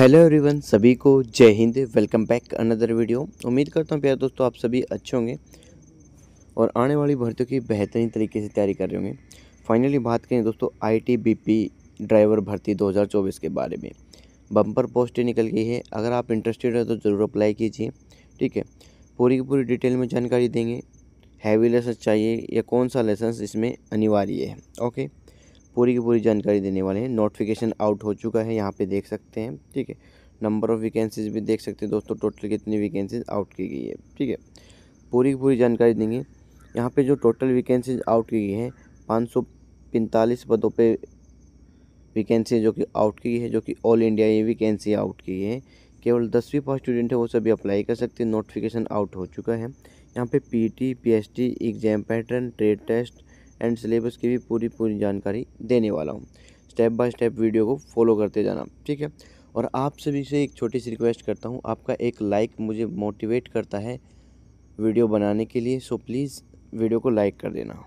hello everyone सभी को जय हिंद वेलकम बैक अनदर वीडियो उम्मीद करता हूँ प्यार दोस्तों आप सभी अच्छे होंगे और आने वाली भर्तियों की बेहतरीन तरीके से तैयारी कर रहे होंगे फाइनली बात करें दोस्तों आईटीबीपी ड्राइवर भर्ती 2024 के बारे में बम्पर पोस्टें निकल गई है अगर आप इंटरेस्टेड हो तो ज़रूर अप्लाई कीजिए ठीक है पूरी की पूरी डिटेल में जानकारी देंगे हैवी लाइसेंस चाहिए या कौन सा लाइसेंस इसमें अनिवार्य है ओके पूरी की पूरी जानकारी देने वाले हैं नोटिफिकेशन आउट हो चुका है यहाँ पे देख सकते हैं ठीक है नंबर ऑफ़ वैकेंसीज भी देख सकते हैं दोस्तों टोटल कितनी वैकेंसीज आउट की गई है ठीक है पूरी की पूरी जानकारी देंगे यहाँ पे जो टोटल वैकेंसीज आउट की गई हैं पाँच सौ पैंतालीस पदों पर वैकेंसी जो कि आउट की गई है जो कि ऑल इंडिया ये वैकेंसी आउट की है केवल दसवीं पास स्टूडेंट है वो सभी अप्लाई कर सकते हैं नोटिफिकेशन आउट हो चुका है यहाँ P S T exam pattern trade test and syllabus की भी पूरी पूरी जानकारी देने वाला हूँ स्टेप बाय स्टेप वीडियो को फॉलो करते जाना ठीक है और आप सभी से एक छोटी सी रिक्वेस्ट करता हूँ आपका एक लाइक मुझे मोटिवेट करता है वीडियो बनाने के लिए सो प्लीज़ वीडियो को लाइक कर देना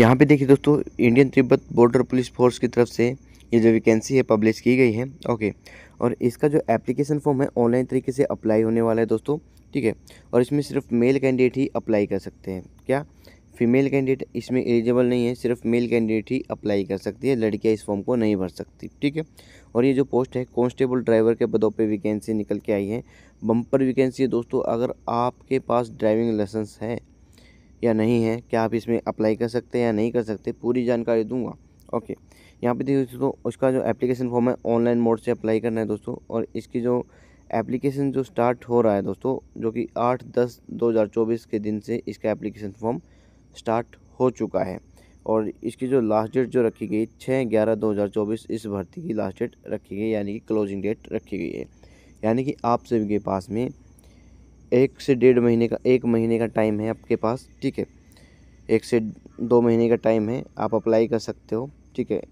यहाँ पे देखिए दोस्तों Indian Tibet border police force की तरफ से ये जो वैकेंसी है पब्लिश की गई है ओके और इसका जो एप्लीकेशन फॉर्म है ऑनलाइन तरीके से अप्लाई होने वाला है दोस्तों ठीक है और इसमें सिर्फ मेल कैंडिडेट ही अप्लाई कर सकते हैं क्या फीमेल कैंडिडेट इसमें एलिजिबल नहीं है सिर्फ मेल कैंडिडेट ही अप्लाई कर सकती है लड़कियाँ इस फॉर्म को नहीं भर सकती ठीक है और ये जो पोस्ट है कॉन्स्टेबल ड्राइवर के पदों पे वैकेंसी निकल के आई है बम्पर वैकेंसी है दोस्तों अगर आपके पास ड्राइविंग लाइसेंस है या नहीं है क्या आप इसमें अप्लाई कर सकते हैं या नहीं कर सकते पूरी जानकारी दूंगा ओके यहाँ पे देखिए दोस्तों उसका जो एप्लीकेशन फॉर्म है ऑनलाइन मोड से अप्लाई करना है दोस्तों और इसकी जो एप्लीकेशन जो स्टार्ट हो रहा है दोस्तों जो कि आठ दस दो हज़ार चौबीस के दिन से इसका एप्लीकेशन फॉर्म स्टार्ट हो चुका है और इसकी जो लास्ट डेट जो रखी गई छः ग्यारह दो हज़ार चौबीस इस भर्ती की लास्ट डेट रखी गई यानी कि क्लोजिंग डेट रखी गई है यानी कि आप सभी के पास में एक से डेढ़ महीने का एक महीने का टाइम है आपके पास ठीक है एक से दो महीने का टाइम है आप अप्लाई कर सकते हो ठीक है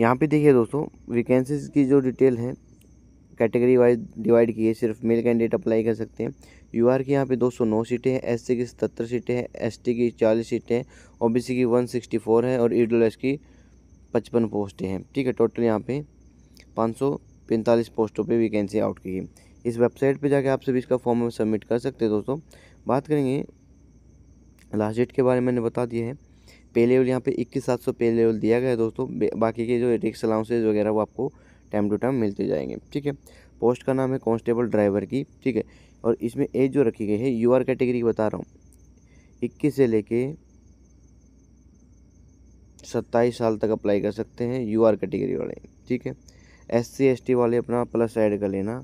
यहाँ पे देखिए दोस्तों वैकेंसीज़ की जो डिटेल है कैटेगरी वाइज डिवाइड किए सिर्फ मेल कैंडिडेट अप्लाई कर सकते हैं यू आर की यहाँ पे 209 सीटें हैं एस की सतर सीटें हैं एस की चालीस सीटें हैं ओ की 164 है और ई e की पचपन पोस्टें हैं ठीक है टोटल यहाँ पे पाँच पोस्टों पे वैकेंसी आउट की है इस वेबसाइट पे जाके आप सभी इसका फॉर्म सबमिट कर सकते हैं दोस्तों बात करेंगे लास्ट डेट के बारे में मैंने बता दिया है पे लेवल यहाँ पे इक्कीस सात सौ पे लेवल दिया गया है दोस्तों बाकी के जो रिक्स अलाउंसेज वगैरह वो आपको टाइम टू टाइम मिलते जाएंगे ठीक है पोस्ट का नाम है कॉन्स्टेबल ड्राइवर की ठीक है और इसमें एज जो रखी गई है यू आर कैटेगरी की बता रहा हूँ इक्कीस से लेके सत्ताईस साल तक अप्लाई कर सकते हैं यू आर कैटेगरी वाले ठीक है एस सी एस टी वाले अपना प्लस ऐड कर लेना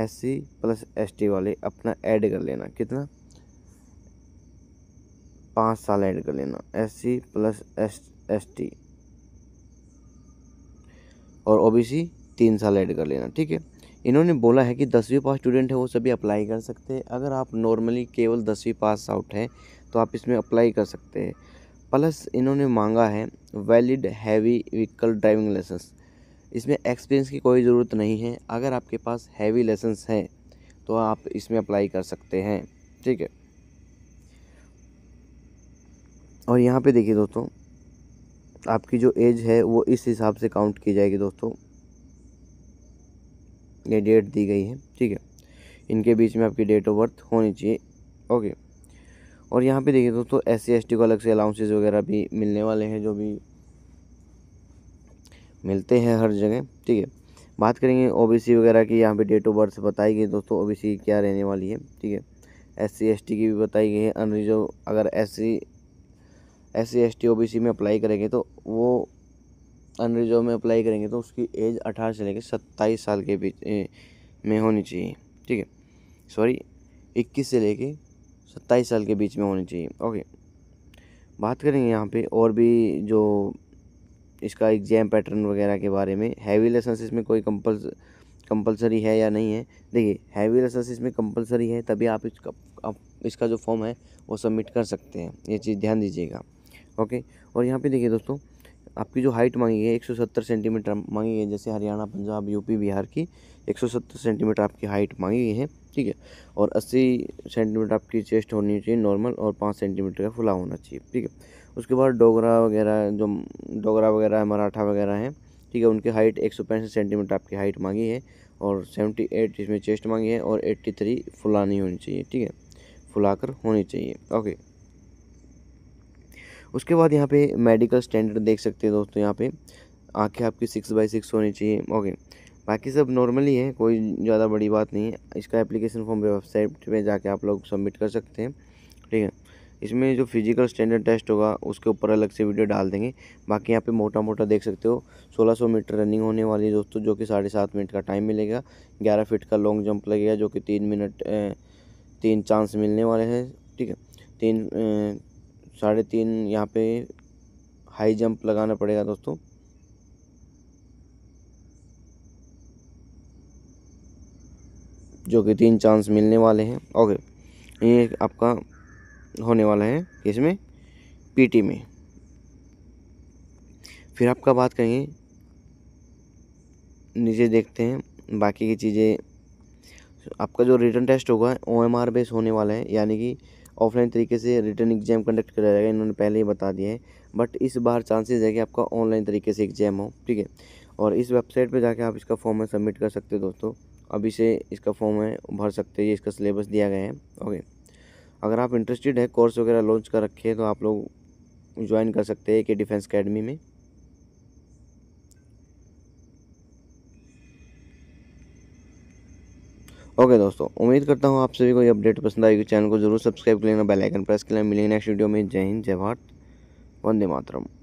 S C plus S T वाले अपना ऐड कर लेना कितना पाँच साल ऐड कर लेना S C plus S S T और ओबीसी तीन साल ऐड कर लेना ठीक है इन्होंने बोला है कि दसवीं पास स्टूडेंट है वो सभी अप्लाई कर सकते हैं अगर आप नॉर्मली केवल दसवीं पास आउट हैं तो आप इसमें अप्लाई कर सकते हैं प्लस इन्होंने मांगा है valid heavy vehicle driving licence इसमें एक्सपीरियंस की कोई ज़रूरत नहीं है अगर आपके पास हैवी लाइसेंस है तो आप इसमें अप्लाई कर सकते हैं ठीक है और यहाँ पे देखिए दोस्तों आपकी जो एज है वो इस हिसाब से काउंट की जाएगी दोस्तों ये डेट दी गई है ठीक है इनके बीच में आपकी डेट ऑफ बर्थ होनी चाहिए ओके और यहाँ पे देखिए दोस्तों एस सी को अलग से अलाउंसेज वगैरह भी मिलने वाले हैं जो भी मिलते हैं हर जगह ठीक है बात करेंगे ओ वगैरह की यहाँ पे डेट ऑफ बर्थ बताई गई दोस्तों ओ बी क्या रहने वाली है ठीक है एस सी की भी बताई गई है अनरिजर्व अगर S S C S T O B C में अप्लाई करेंगे तो वो अन रिजर्व में अप्लाई करेंगे तो उसकी एज अठारह से लेकर सत्ताईस साल के बीच में होनी चाहिए ठीक है सॉरी इक्कीस से लेके सत्ताईस साल के बीच में होनी चाहिए ओके बात करेंगे यहाँ पे और भी जो इसका एग्ज़ाम पैटर्न वगैरह के बारे में हैवी लाइसेंस इसमें कोई कंपल्स कंपलसरी है या नहीं है देखिए हैवी लाइसेंस इसमें कंपलसरी है तभी आप इसका आप इसका जो फॉर्म है वो सबमिट कर सकते हैं ये चीज़ ध्यान दीजिएगा ओके और यहाँ पे देखिए दोस्तों आपकी जो हाइट मांगी है 170 सेंटीमीटर मांगी है जैसे हरियाणा पंजाब यूपी बिहार की 170 सेंटीमीटर आपकी हाइट मांगी है ठीक है और 80 सेंटीमीटर आपकी चेस्ट होनी चाहिए नॉर्मल और 5 सेंटीमीटर का फुला होना चाहिए ठीक है उसके बाद डोगरा वगैरह जो डोगरा वगैरह है मराठा वगैरह हैं ठीक है उनकी हाइट एक सौ पैंसठ सेंटीमीटर आपकी हाइट मांगी है और सेवेंटी एट इसमें चेस्ट मांगी है और एट्टी थ्री फुलानी होनी चाहिए ठीक है फुला होनी चाहिए ओके उसके बाद यहाँ पे मेडिकल स्टैंडर्ड देख सकते हैं दोस्तों यहाँ पे आंखें आपकी सिक्स बाई सिक्स होनी चाहिए ओके बाकी सब नॉर्मली है कोई ज़्यादा बड़ी बात नहीं है इसका एप्लीकेशन फॉर्म वेबसाइट पर जाके आप लोग सबमिट कर सकते हैं ठीक है इसमें जो फिजिकल स्टैंडर्ड टेस्ट होगा उसके ऊपर अलग से वीडियो डाल देंगे बाकी यहाँ पे मोटा मोटा देख सकते हो 1600 मीटर रनिंग होने वाली है दोस्तों जो कि साढ़े सात मिनट का टाइम मिलेगा 11 फीट का लॉन्ग जंप लगेगा जो कि तीन मिनट तीन चांस मिलने वाले हैं ठीक है तीन साढ़े तीन यहाँ पे हाई जंप लगाना पड़ेगा दोस्तों जो कि तीन चांस मिलने वाले हैं ओके ये आपका होने वाला है इसमें पीटी में फिर आपका बात करेंगे नीचे देखते हैं बाकी की चीज़ें आपका जो रिटर्न टेस्ट होगा ओ एम आर बेस होने वाला है यानी कि ऑफलाइन तरीके से रिटर्न एग्जाम कंडक्ट कराया जाएगा इन्होंने पहले ही बता दिया है बट इस बार चांसेस है कि आपका ऑनलाइन तरीके से एग्जाम हो ठीक है और इस वेबसाइट पे जाके आप इसका फॉर्म है सबमिट कर सकते हो दोस्तों अभी से इसका फॉर्म है भर सकते हैं ये इसका सिलेबस दिया गया है ओके अगर आप इंटरेस्टेड है कोर्स वगैरह लॉन्च कर रखे हैं तो आप लोग ज्वाइन कर सकते हैं के डिफेंस अकेडमी में ओके दोस्तों उम्मीद करता हूँ आप सभी को ये अपडेट पसंद आएगी चैनल को जरूर सब्सक्राइब कर लेना बेल आइकन प्रेस कर लेना मिलेंगे नेक्स्ट वीडियो में जय हिंद जय भारत वंदे मातरम